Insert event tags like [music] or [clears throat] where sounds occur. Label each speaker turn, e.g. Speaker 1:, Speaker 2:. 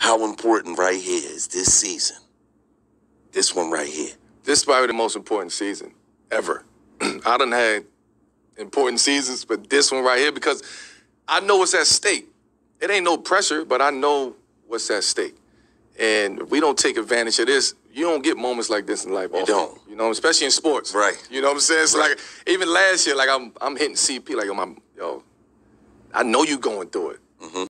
Speaker 1: how important right here is this season? This one right here. This is probably the most important season ever. [clears throat] I done had important seasons, but this one right here, because I know what's at stake. It ain't no pressure, but I know what's at stake. And if we don't take advantage of this, you don't get moments like this in life. You often, don't. You know, especially in sports. Right. You know what I'm saying? So right. like even last year, like I'm I'm hitting CP, like i yo, I know you going through it.
Speaker 2: Mm -hmm.